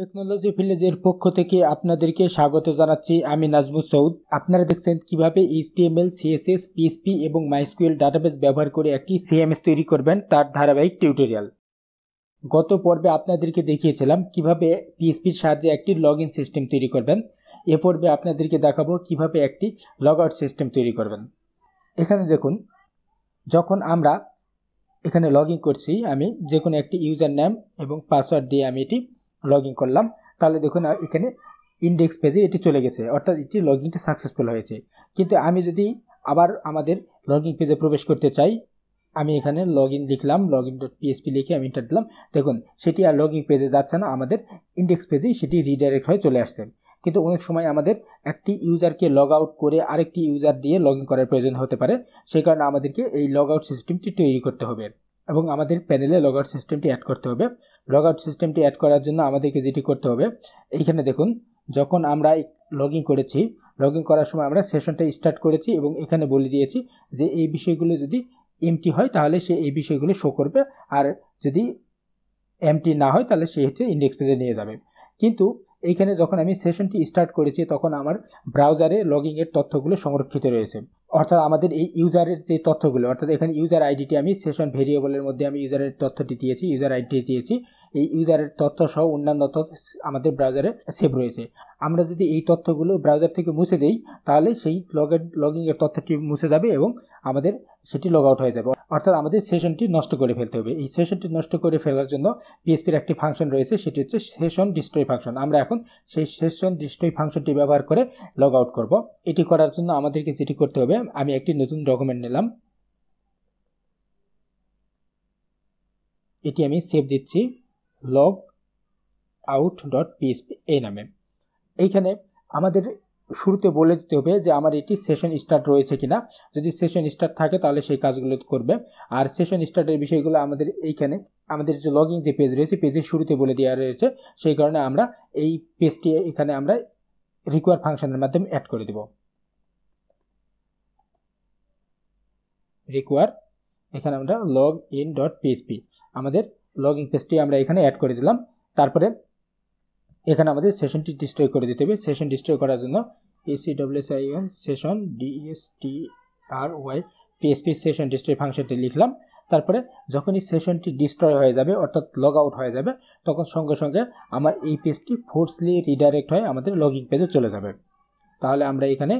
technology ভিলেজের পক্ষ থেকে আপনাদেরকে স্বাগত জানাচ্ছি আমি নাজমুল সৌদ আপনারা দেখছেন কিভাবে এস সিএসএস পিএসপি এবং মাইস্কুয়েল ডাটাবেস ব্যবহার করে একটি সিএমএস তৈরি করবেন তার ধারাবাহিক টিউটোরিয়াল গত পর্বে আপনাদেরকে দেখিয়েছিলাম কিভাবে পিএসপির সাহায্যে একটি লগ সিস্টেম তৈরি করবেন এ পর্বে আপনাদেরকে দেখাবো কিভাবে একটি লগ আউট সিস্টেম তৈরি করবেন এখানে দেখুন যখন আমরা এখানে লগ করছি আমি যে কোনো একটি ইউজার নেম এবং পাসওয়ার্ড দিয়ে আমি এটি লগ ইন করলাম তাহলে দেখুন এখানে ইন্ডেক্স পেজে এটি চলে গেছে অর্থাৎ এটি লগ ইনটা সাকসেসফুল হয়েছে কিন্তু আমি যদি আবার আমাদের লগ ইন পেজে প্রবেশ করতে চাই আমি এখানে লগ ইন লিখলাম লগ ইন ডট পিএসপি লিখে আমি ইন্টার দিলাম দেখুন সেটি আর লগ ইন পেজে যাচ্ছে না আমাদের ইন্ডেক্স পেজেই সেটি রিডাইরেক্ট হয়ে চলে আসছে কিন্তু অনেক সময় আমাদের একটি ইউজারকে লগ আউট করে আরেকটি ইউজার দিয়ে লগ ইন করার প্রয়োজন হতে পারে সেই কারণে আমাদেরকে এই লগ আউট সিস্টেমটি তৈরি করতে হবে এবং আমাদের প্যানেলে লগ আউট সিস্টেমটি অ্যাড করতে হবে লগ আউট সিস্টেমটি অ্যাড করার জন্য আমাদেরকে যেটি করতে হবে এইখানে দেখুন যখন আমরা লগ ইন করেছি লগ ইন করার সময় আমরা সেশনটা স্টার্ট করেছি এবং এখানে বলে দিয়েছি যে এই বিষয়গুলো যদি এমটি হয় তাহলে সে এই বিষয়গুলো শো করবে আর যদি এমটি না হয় তাহলে সে হচ্ছে ইন্ডেক্স পেজে নিয়ে যাবে কিন্তু এইখানে যখন আমি সেশনটি স্টার্ট করেছি তখন আমার ব্রাউজারে লগিংয়ের তথ্যগুলো সংরক্ষিত রয়েছে অর্থাৎ আমাদের এই ইউজারের যে তথ্যগুলো অর্থাৎ এখানে ইউজার আইডিটি আমি সেশন ভেরিয়েবলের মধ্যে আমি ইউজারের তথ্যটি দিয়েছি ইউজার আইডি দিয়েছি এই ইউজারের তথ্য সহ অন্যান্য তথ্য আমাদের ব্রাউজারে সেভ রয়েছে আমরা যদি এই তথ্যগুলো ব্রাউজার থেকে মুছে দিই তাহলে সেই লগের লগিংয়ের তথ্যটি মুছে যাবে এবং আমাদের সেটি লগ আউট হয়ে যাবে অর্থাৎ আমাদের সেশনটি নষ্ট করে ফেলতে হবে এই সেশনটি নষ্ট করে ফেলার জন্য পিএসপির একটি ফাংশন রয়েছে সেটি হচ্ছে সেশন ডিস্ট্রয় ফাংশন আমরা এখন সেই সেশন ডিস্ট্রয় ফাংশনটি ব্যবহার করে লগ আউট করব এটি করার জন্য আমাদেরকে যেটি করতে হবে আমি একটি নতুন ডকুমেন্ট নিলাম এটি আমি সেভ দিচ্ছি লগ আউট ডট পিএসপি এই নামে এইখানে আমাদের শুরুতে বলে দিতে হবে যে আমার এটি সেশন স্টার্ট রয়েছে কিনা যদি সেশন স্টার্ট থাকে তাহলে সেই কাজগুলো করবে আর সেশন স্টার্টের বিষয়গুলো আমাদের এইখানে আমাদের যে লগ যে পেজ রয়েছে পেজের শুরুতে বলে দেওয়া রয়েছে সেই কারণে আমরা এই পেজটি এখানে আমরা রিকোয়ার ফাংশনের মাধ্যমে অ্যাড করে দেব রিকোয়ার এখানে আমরা লগ ইন ডট পিএসপি আমাদের ইন পেজটি আমরা এখানে অ্যাড করে দিলাম তারপরে এখানে আমাদের সেশনটি ডিস্ট্রয় করে দিতে হবে সেশন ডিস্ট্রয় করার জন্য এসি ডাব্লিউএসআইএন সেশন ডিএসটি আর ওয়াই পিএসপি সেশন ডিস্ট্রয় ফাংশনটি লিখলাম তারপরে যখনই সেশনটি ডিস্ট্রয় হয়ে যাবে অর্থাৎ লগ আউট হয়ে যাবে তখন সঙ্গে সঙ্গে আমার এই পেজটি ফোর্সলি রিডাইরেক্ট হয়ে আমাদের লগিং পেজে চলে যাবে তাহলে আমরা এখানে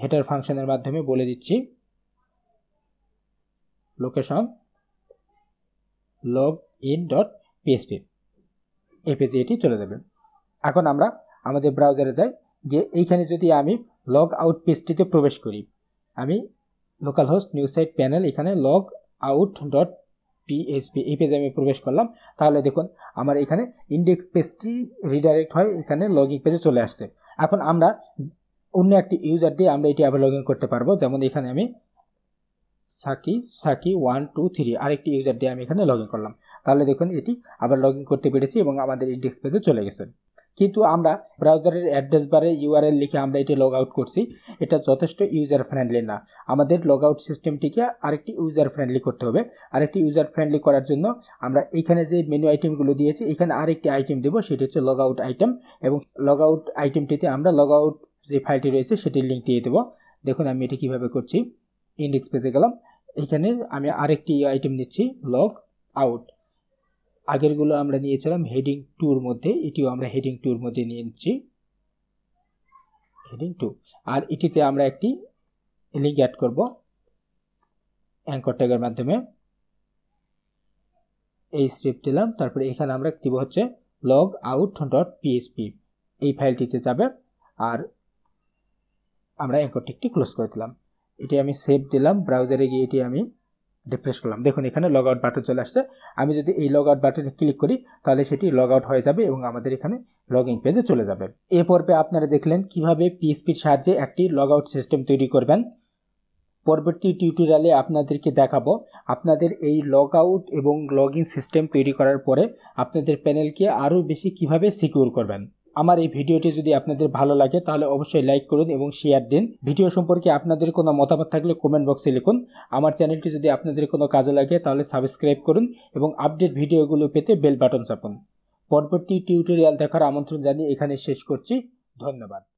হেটার ফাংশনের মাধ্যমে বলে দিচ্ছি location log in dot PHP এই পেজে এটি চলে যাবে এখন আমরা আমাদের ব্রাউজারে যাই গিয়ে এইখানে যদি আমি লগ আউট পেজটিতে প্রবেশ করি আমি local host news site panel এখানে লগ আউট ডট পিএসপি এই পেজে আমি প্রবেশ করলাম তাহলে দেখুন আমার এখানে ইন্ডেক্স পেজটি রিডাইরেক্ট হয় এখানে লগ ইন পেজে চলে আসছে এখন আমরা অন্য একটি ইউজার দিয়ে আমরা এটি আবার লগ করতে পারবো যেমন এখানে আমি সাকি সাকি ওয়ান টু থ্রি আরেকটি ইউজার দিয়ে আমি এখানে লগ করলাম তাহলে দেখুন এটি আবার লগ করতে পেরেছি এবং আমাদের ইন্ডেক্স পেজে চলে গেছে কিন্তু আমরা ব্রাউজারের অ্যাড্রেস বারে ইউআরএল লিখে আমরা এটি লগ আউট করছি এটা যথেষ্ট ইউজার ফ্রেন্ডলি না আমাদের লগ আউট সিস্টেমটিকে আরেকটি ইউজার ফ্রেন্ডলি করতে হবে আরেকটি ইউজার ফ্রেন্ডলি করার জন্য আমরা এখানে যে মেনু আইটেমগুলো দিয়েছি এখানে আরেকটি আইটেম দেবো সেটি হচ্ছে লগ আউট আইটেম এবং লগ আউট আইটেমটিতে আমরা লগ আউট যে ফাইলটি রয়েছে সেটির লিঙ্ক দিয়ে দেবো দেখুন আমি এটি কীভাবে করছি ইন্ডেক্স পেজে গেলাম এখানে আমি আরেকটি আইটেম নিচ্ছি লগ আউট আগেরগুলো আমরা নিয়েছিলাম হেডিং টুর মধ্যে এটিও আমরা হেডিং টুর মধ্যে নিয়ে নিচ্ছি হেডিং টু আর এটিতে আমরা একটি লিঙ্ক অ্যাড করব অ্যাঙ্কর ট্যাগের মাধ্যমে এই স্ক্রিপ্ট দিলাম তারপরে এখানে আমরা দিব হচ্ছে লগ আউট ডট পিএসপি এই ফাইলটিতে যাবে আর আমরা অ্যাঙ্করটিকটি ক্লোজ করে দিলাম এটি আমি সেভ দিলাম ব্রাউজারে গিয়ে এটি আমি রিফ্রেশ করলাম দেখুন এখানে লগ আউট বাটন চলে আসছে আমি যদি এই লগ আউট বাটনে ক্লিক করি তাহলে সেটি লগ আউট হয়ে যাবে এবং আমাদের এখানে লগ ইন পেজে চলে যাবে এ পর্বে আপনারা দেখলেন কিভাবে পিএসপির সাহায্যে একটি লগ আউট সিস্টেম তৈরি করবেন পরবর্তী টিউটোরিয়ালে আপনাদেরকে দেখাবো আপনাদের এই লগ আউট এবং লগ ইন সিস্টেম তৈরি করার পরে আপনাদের প্যানেলকে আরও বেশি কিভাবে সিকিউর করবেন আমার এই ভিডিওটি যদি আপনাদের ভালো লাগে তাহলে অবশ্যই লাইক করুন এবং শেয়ার দিন ভিডিও সম্পর্কে আপনাদের কোনো মতামত থাকলে কমেন্ট বক্সে লিখুন আমার চ্যানেলটি যদি আপনাদের কোনো কাজে লাগে তাহলে সাবস্ক্রাইব করুন এবং আপডেট ভিডিওগুলো পেতে বেল বাটন চাপুন পরবর্তী টিউটোরিয়াল দেখার আমন্ত্রণ জানিয়ে এখানে শেষ করছি ধন্যবাদ